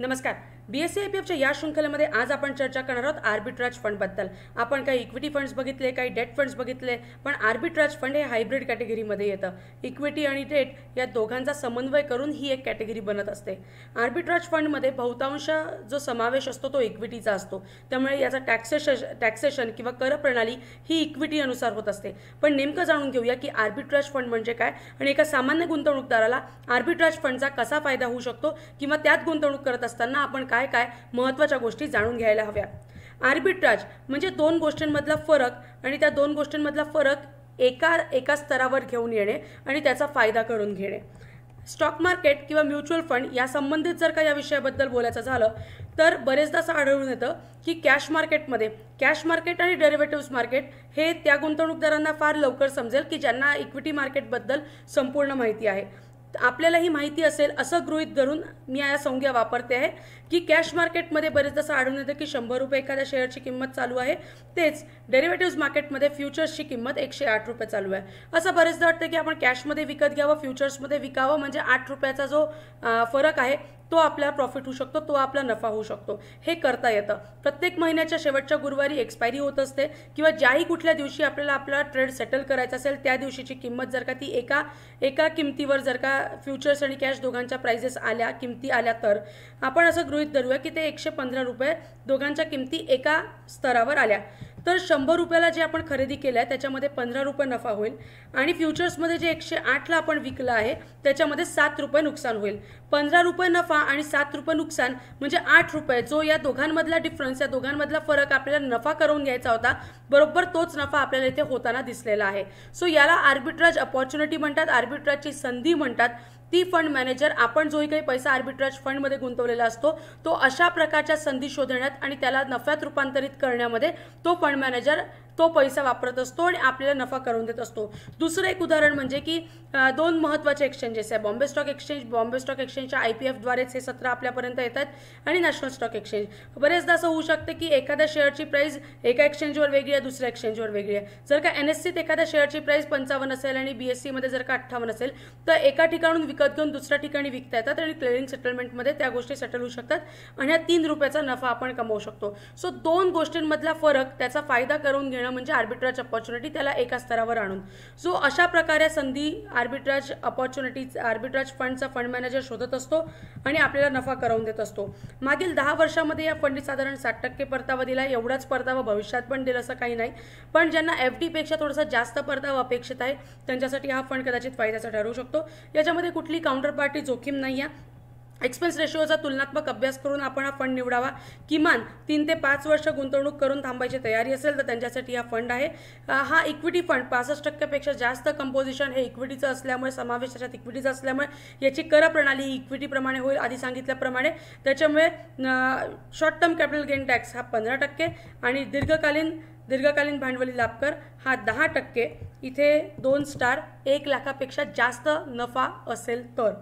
नमस्कार बीएससीआयपीएफच्या या शृंखलेमध्ये आज आपण चर्चा करणार आहोत आर्बिट्राज फंडबद्दल आपण काही इक्विटी फंड्स बघितले काही डेट फंड्स बघितले पण आर्बिट्राज फंड हे हायब्रिड कॅटेगरीमध्ये येतं इक्विटी आणि डेट या दोघांचा समन्वय करून ही एक कॅटेगरी बनत असते आर्बिट्राज फंडमध्ये बहुतांश जो समावेश असतो तो इक्विटीचा असतो त्यामुळे याचा टॅक्सेशन टॅक्सेशन किंवा कर प्रणाली ही इक्विटी अनुसार होत असते पण नेमकं जाणून घेऊया की आर्बिट्राज फंड म्हणजे काय आणि एका सामान्य गुंतवणूकदाराला आर्बिट्राज फंडचा कसा फायदा होऊ शकतो किंवा त्यात गुंतवणूक करत असताना आपण काय काय महत्त्वाच्या गोष्टी जाणून घ्यायला हव्या आर्बिट्राज म्हणजे दोन गोष्टींमधला फरक आणि त्या दोन गोष्टींमधला फरक एका एका स्तरावर घेऊन येणे आणि त्याचा फायदा करून घेणे स्टॉक मार्केट किंवा म्युच्युअल फंड या संबंधित जर का या विषयाबद्दल बोलायचं झालं तर बरेचदा असं आढळून येतं की कॅश मार्केटमध्ये कॅश मार्केट आणि डेरिव्हेटिव्ह मार्केट हे त्या गुंतवणूकदारांना फार लवकर समजेल की ज्यांना इक्विटी मार्केटबद्दल संपूर्ण माहिती आहे आपल्यालाही माहिती असेल असं गृहित धरून मी या संज्ञा वापरते आहे की कॅश मार्केटमध्ये बरेचदा आढळून येतं की शंभर रुपये एखाद्या शेअरची किंमत चालू आहे तेच डेरिव्हेटिव्ह मार्केटमध्ये फ्युचर्सची किंमत एकशे आठ रुपये चालू आहे असं बरेचदा वाटतं की आपण कॅशमध्ये विकत घ्यावं फ्युचर्समध्ये विकावं म्हणजे आठ रुपयाचा जो फरक आहे तो आपला प्रॉफिट होऊ शकतो तो आपला नफा होऊ शकतो हे करता येतं प्रत्येक महिन्याच्या शेवटच्या गुरुवारी एक्सपायरी होत असते किंवा ज्याही कुठल्या दिवशी आपल्याला आपला ट्रेड सेटल करायचा असेल त्या दिवशीची किंमत जर का ती एका एका किमतीवर जर का फ्युचर्स आणि कॅश दोघांच्या प्राइजेस आल्या किमती आल्या तर आपण असं गृहित धरूया की ते एकशे पंधरा रुपये दोघांच्या किमती एका स्तरावर आल्या तर शंभर रुपयाला जे आपण खरेदी केलं आहे त्याच्यामध्ये पंधरा रुपये नफा होईल आणि फ्युचर्समध्ये जे एकशे आठला आपण विकलं आहे त्याच्यामध्ये सात रुपये नुकसान होईल पंधरा रुपये नफा आणि सात रुपये नुकसान म्हणजे आठ रुपये जो या दोघांमधला डिफरन्स या दोघांमधला फरक आपल्याला नफा करून घ्यायचा होता बरोबर तोच नफा आपल्याला इथे होताना दिसलेला आहे सो याला आर्बिट्राज अपॉर्च्युनिटी म्हणतात आर्बिट्राजची संधी म्हणतात ती फंड मॅनेजर आपण जोही काही पैसा आर्बिट्रेज फंडमध्ये गुंतवलेला असतो तो अशा प्रकारच्या संधी शोधण्यात आणि त्याला नफ्यात रूपांतरित करण्यामध्ये तो फंड मॅनेजर तो पैसा वापरत असतो आणि आपल्याला नफा करून देत असतो दुसरं एक उदाहरण म्हणजे की दोन महत्त्वाचे एक्सचेंजेस आहे Bombay stock exchange Bombay stock एक्सचेंजच्या आय पी एफद्वारेच हे सत्र आपल्यापर्यंत येतात आणि नॅशनल स्टॉक एक्सचेंज बरेचदा असं होऊ शकतं की एखाद्या शेअरची प्राईस एका एक्सचेंजवर वेगळी आहे दुसऱ्या एक्सचेंजवर वेगळी आहे जर का एन एस सीत एखाद्या शेअरची प्राईस पंचावन्न असेल आणि बी एस सीमध्ये जर का अठ्ठावन्न असेल तर एका ठिकाणून विकत घेऊन दुसऱ्या ठिकाणी विकता येतात आणि क्लिअरिंग सेटलमेंटमध्ये त्या गोष्टी सेटल होऊ शकतात आणि ह्या तीन रुपयाचा नफा आपण कमवू शकतो सो दोन गोष्टींमधला फरक त्याचा फायदा करून घेणं म्हणजे आर्बिट्राज अपॉर्च्युनिटी त्याला एका स्तरावर आणून सो अशा प्रकारे संधी आर्बिट्राज अपॉर्च्युनिटी आर्बिट्राज फंडचा फंड मॅनेजर शोधत असतो आणि आपल्याला नफा करवून देत असतो मागील दहा वर्षामध्ये या फंडने साधारण साठ टक्के परतावा दिला एवढाच परतावा भविष्यात पण दिला असं काही नाही पण ज्यांना एफ पेक्षा थोडासा जास्त परतावा अपेक्षित आहे त्यांच्यासाठी हा फंड कदाचित फायद्याचा ठरू शकतो याच्यामध्ये कुठली काउंटर पार्टी जोखीम नाही आहे एक्सपेन्स रेशिओचा तुलनात्मक अभ्यास करून आपण हा फंड निवडावा किमान तीन ते पाच वर्ष गुंतवणूक करून थांबायची तयारी असेल तर त्यांच्यासाठी हा फंड आहे हा इक्विटी फंड पासष्ट टक्क्यापेक्षा जास्त कंपोजिशन हे इक्विटीचं असल्यामुळे समावेश त्याच्यात इक्विटीचा असल्यामुळे याची कर प्रणाली ही इक्विटीप्रमाणे होईल आधी सांगितल्याप्रमाणे त्याच्यामुळे short term capital gain tax हा पंधरा टक्के आणि दीर्घकालीन दीर्घकालीन भांडवली लाभकर हा दहा टक्के इथे दोन स्टार एक लाखापेक्षा जास्त नफा असेल तर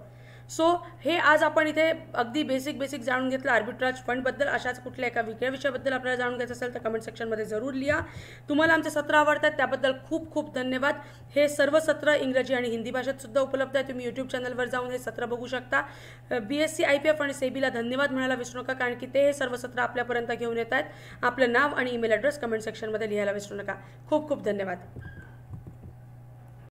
सो हे आज आपण इथे अगदी बेसिक बेसिक जाणून घेतलं आर्बिट्राज फंडबद्दल अशाच कुठल्या एका वेगळ्या विषयाबद्दल आपल्याला जाणून घ्यायचं असेल तर कमेंट सेक्शनमध्ये जरूर लिहा तुम्हाला आमचे सत्र आवडतात त्याबद्दल खूप खूप धन्यवाद हे सर्व सत्र इंग्रजी आणि हिंदी भाषेत सुद्धा उपलब्ध आहे तुम्ही यूट्यूब चॅनलवर जाऊन हे सत्र बघू शकता B S C I P F आणि सेबीला धन्यवाद म्हणायला विसरू नका कारण की ते हे सर्व सत्र आपल्यापर्यंत घेऊन येत आहेत आपलं नाव आणि ईमेल ॲड्रेस कमेंट सेक्शनमध्ये लिहायला विसरू नका खूप खूप धन्यवाद